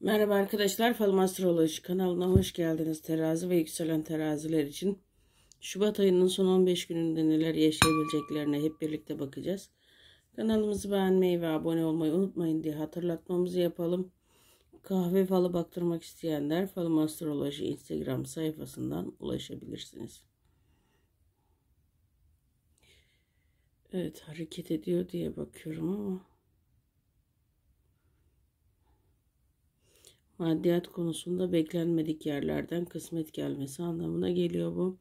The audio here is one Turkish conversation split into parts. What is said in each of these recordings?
Merhaba arkadaşlar, Falım Astroloji kanalına hoş geldiniz. Terazi ve yükselen teraziler için Şubat ayının son 15 gününde neler yaşayabileceklerine hep birlikte bakacağız. Kanalımızı beğenmeyi ve abone olmayı unutmayın diye hatırlatmamızı yapalım. Kahve falı baktırmak isteyenler Falım Astroloji Instagram sayfasından ulaşabilirsiniz. Evet hareket ediyor diye bakıyorum ama maddiyat konusunda beklenmedik yerlerden kısmet gelmesi anlamına geliyor bu.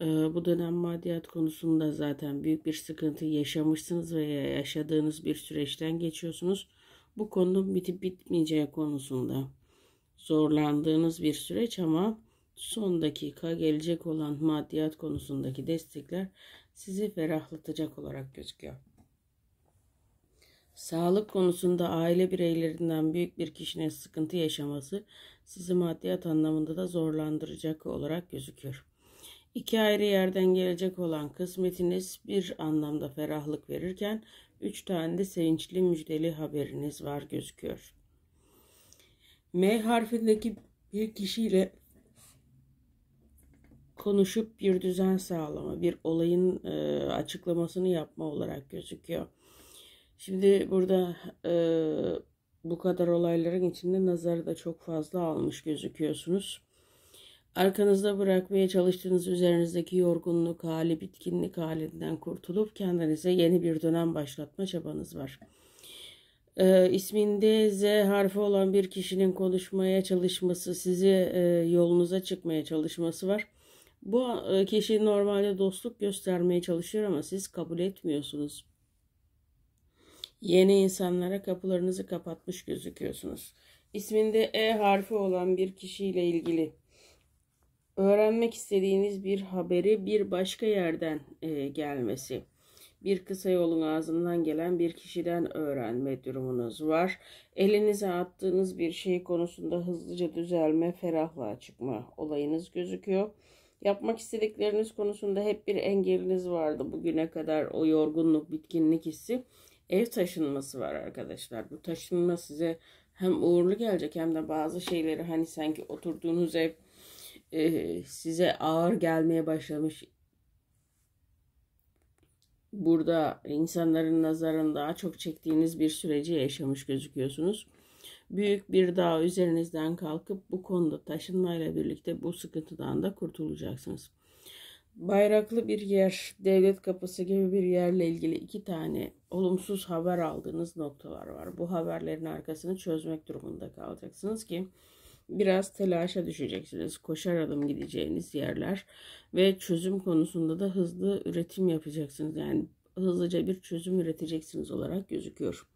Ee, bu dönem maddiyat konusunda zaten büyük bir sıkıntı yaşamışsınız veya yaşadığınız bir süreçten geçiyorsunuz. Bu konunun bitip bitmeyeceği konusunda zorlandığınız bir süreç ama son dakika gelecek olan maddiyat konusundaki destekler sizi ferahlatacak olarak gözüküyor. Sağlık konusunda aile bireylerinden büyük bir kişinin sıkıntı yaşaması sizi maddiyat anlamında da zorlandıracak olarak gözüküyor. İki ayrı yerden gelecek olan kısmetiniz bir anlamda ferahlık verirken üç tane de sevinçli müjdeli haberiniz var gözüküyor. M harfindeki bir kişiyle konuşup bir düzen sağlama, bir olayın e, açıklamasını yapma olarak gözüküyor. Şimdi burada e, bu kadar olayların içinde nazarı da çok fazla almış gözüküyorsunuz. Arkanızda bırakmaya çalıştığınız üzerinizdeki yorgunluk hali, bitkinlik halinden kurtulup kendinize yeni bir dönem başlatma çabanız var. Ee, isminde Z harfi olan bir kişinin konuşmaya çalışması, sizi e, yolunuza çıkmaya çalışması var. Bu e, kişi normalde dostluk göstermeye çalışıyor ama siz kabul etmiyorsunuz. Yeni insanlara kapılarınızı kapatmış gözüküyorsunuz. İsminde E harfi olan bir kişiyle ilgili öğrenmek istediğiniz bir haberi bir başka yerden e, gelmesi, bir kısa yolun ağzından gelen bir kişiden öğrenme durumunuz var. Elinize attığınız bir şey konusunda hızlıca düzelme, ferahlığa çıkma olayınız gözüküyor. Yapmak istedikleriniz konusunda hep bir engeliniz vardı bugüne kadar o yorgunluk, bitkinlik hissi ev taşınması var arkadaşlar. Bu taşınma size hem uğurlu gelecek hem de bazı şeyleri hani sanki oturduğunuz ev e, size ağır gelmeye başlamış. Burada insanların nazarını daha çok çektiğiniz bir süreci yaşamış gözüküyorsunuz. Büyük bir dağ üzerinizden kalkıp bu konuda taşınmayla birlikte bu sıkıntıdan da kurtulacaksınız bayraklı bir yer, devlet kapısı gibi bir yerle ilgili iki tane olumsuz haber aldığınız noktalar var. Bu haberlerin arkasını çözmek durumunda kalacaksınız ki biraz telaşa düşeceksiniz. Koşar adım gideceğiniz yerler ve çözüm konusunda da hızlı üretim yapacaksınız. Yani hızlıca bir çözüm üreteceksiniz olarak gözüküyor.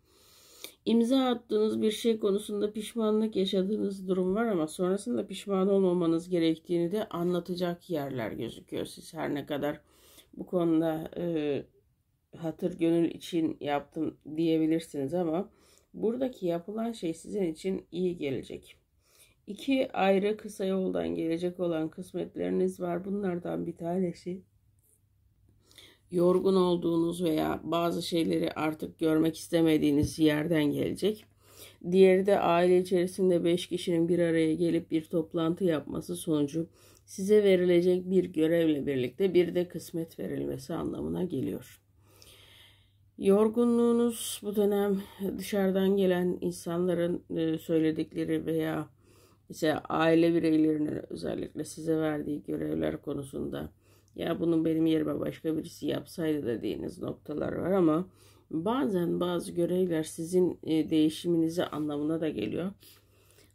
İmza attığınız bir şey konusunda pişmanlık yaşadığınız durum var ama sonrasında pişman olmamanız gerektiğini de anlatacak yerler gözüküyor. Siz her ne kadar bu konuda e, hatır gönül için yaptım diyebilirsiniz ama buradaki yapılan şey sizin için iyi gelecek. İki ayrı kısa yoldan gelecek olan kısmetleriniz var. Bunlardan bir tanesi yorgun olduğunuz veya bazı şeyleri artık görmek istemediğiniz yerden gelecek. Diğeri de aile içerisinde 5 kişinin bir araya gelip bir toplantı yapması sonucu size verilecek bir görevle birlikte bir de kısmet verilmesi anlamına geliyor. Yorgunluğunuz bu dönem dışarıdan gelen insanların e, söyledikleri veya ise aile bireylerinin özellikle size verdiği görevler konusunda ya bunun benim yerime başka birisi yapsaydı dediğiniz noktalar var ama bazen bazı görevler sizin e, değişiminizi anlamına da geliyor.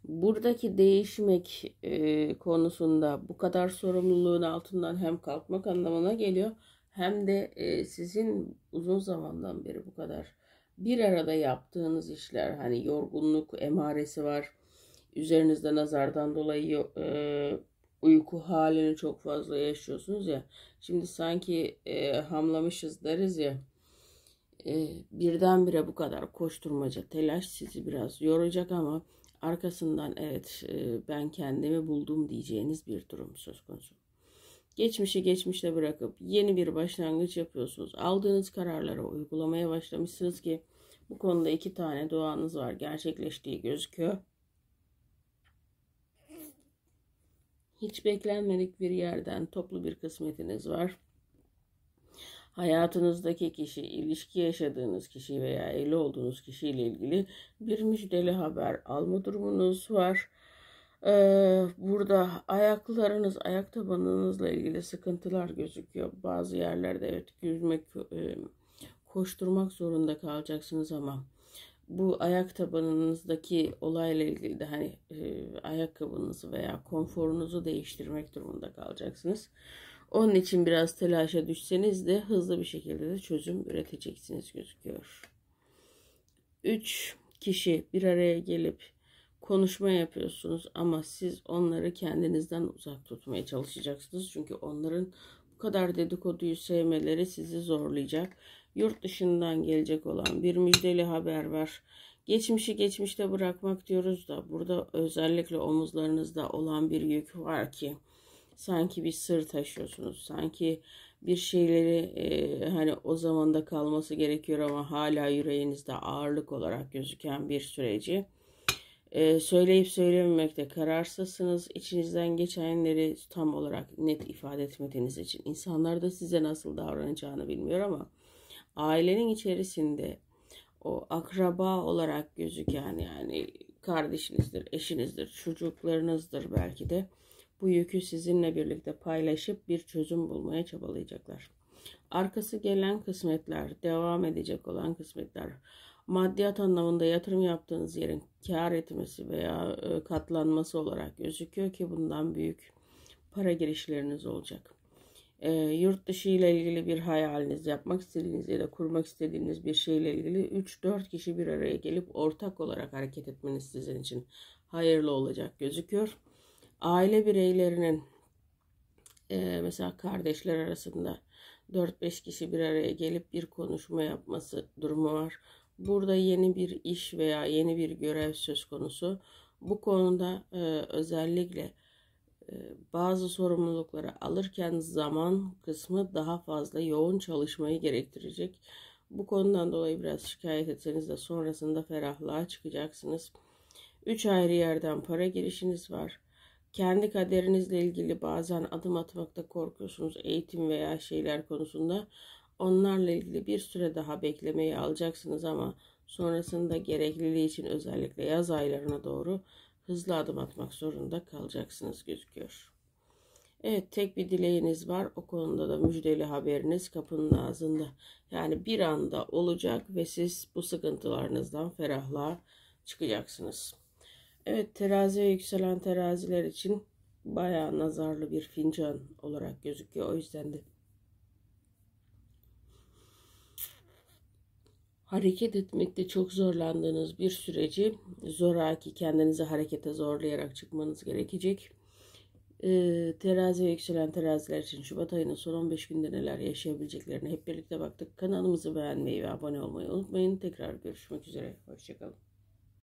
Buradaki değişmek e, konusunda bu kadar sorumluluğun altından hem kalkmak anlamına geliyor hem de e, sizin uzun zamandan beri bu kadar bir arada yaptığınız işler hani yorgunluk emaresi var üzerinizde nazardan dolayı e, uyku halini çok fazla yaşıyorsunuz ya. Şimdi sanki e, hamlamışız deriz ya. E, birdenbire bu kadar koşturmaca, telaş sizi biraz yoracak ama arkasından evet e, ben kendimi buldum diyeceğiniz bir durum söz konusu. Geçmişi geçmişte bırakıp yeni bir başlangıç yapıyorsunuz. Aldığınız kararları uygulamaya başlamışsınız ki bu konuda iki tane duanız var gerçekleştiği gözüküyor. Hiç beklenmedik bir yerden toplu bir kısmetiniz var. Hayatınızdaki kişi, ilişki yaşadığınız kişi veya evli olduğunuz kişiyle ilgili bir müjdeli haber alma durumunuz var. Ee, burada ayaklarınız, ayak tabanınızla ilgili sıkıntılar gözüküyor. Bazı yerlerde evet yüzmek, e, koşturmak zorunda kalacaksınız ama bu ayak tabanınızdaki olayla ilgili de hani e, ayakkabınızı veya konforunuzu değiştirmek durumunda kalacaksınız. Onun için biraz telaşa düşseniz de hızlı bir şekilde de çözüm üreteceksiniz gözüküyor. 3 kişi bir araya gelip konuşma yapıyorsunuz ama siz onları kendinizden uzak tutmaya çalışacaksınız. Çünkü onların kadar dedikoduyu sevmeleri sizi zorlayacak. Yurt dışından gelecek olan bir müjdeli haber var. Geçmişi geçmişte bırakmak diyoruz da burada özellikle omuzlarınızda olan bir yük var ki sanki bir sır taşıyorsunuz. Sanki bir şeyleri e, hani o zamanda kalması gerekiyor ama hala yüreğinizde ağırlık olarak gözüken bir süreci ee, söyleyip söylememekte kararsızsınız. İçinizden geçenleri tam olarak net ifade etmediğiniz için insanlar da size nasıl davranacağını bilmiyor ama ailenin içerisinde o akraba olarak gözüken yani kardeşinizdir, eşinizdir, çocuklarınızdır belki de bu yükü sizinle birlikte paylaşıp bir çözüm bulmaya çabalayacaklar. Arkası gelen kısmetler, devam edecek olan kısmetler, maddiyat anlamında yatırım yaptığınız yerin kar etmesi veya e, katlanması olarak gözüküyor ki bundan büyük para girişleriniz olacak. E, yurt dışı ile ilgili bir hayaliniz, yapmak istediğiniz ya da kurmak istediğiniz bir şeyle ilgili 3-4 kişi bir araya gelip ortak olarak hareket etmeniz sizin için hayırlı olacak gözüküyor. Aile bireylerinin e, mesela kardeşler arasında 4-5 kişi bir araya gelip bir konuşma yapması durumu var. Burada yeni bir iş veya yeni bir görev söz konusu. Bu konuda e, özellikle e, bazı sorumlulukları alırken zaman kısmı daha fazla yoğun çalışmayı gerektirecek. Bu konudan dolayı biraz şikayet etseniz de sonrasında ferahlığa çıkacaksınız. Üç ayrı yerden para girişiniz var. Kendi kaderinizle ilgili bazen adım atmakta korkuyorsunuz eğitim veya şeyler konusunda. Onlarla ilgili bir süre daha beklemeyi alacaksınız ama sonrasında gerekliliği için özellikle yaz aylarına doğru hızlı adım atmak zorunda kalacaksınız gözüküyor. Evet tek bir dileğiniz var. O konuda da müjdeli haberiniz kapının ağzında. Yani bir anda olacak ve siz bu sıkıntılarınızdan ferahlığa çıkacaksınız. Evet teraziye yükselen teraziler için bayağı nazarlı bir fincan olarak gözüküyor. O yüzden de hareket etmekte çok zorlandığınız bir süreci zoraki kendinizi harekete zorlayarak çıkmanız gerekecek. Ee, teraziye yükselen teraziler için Şubat ayının son 15 günde neler yaşayabileceklerini hep birlikte baktık. Kanalımızı beğenmeyi ve abone olmayı unutmayın. Tekrar görüşmek üzere. Hoşçakalın.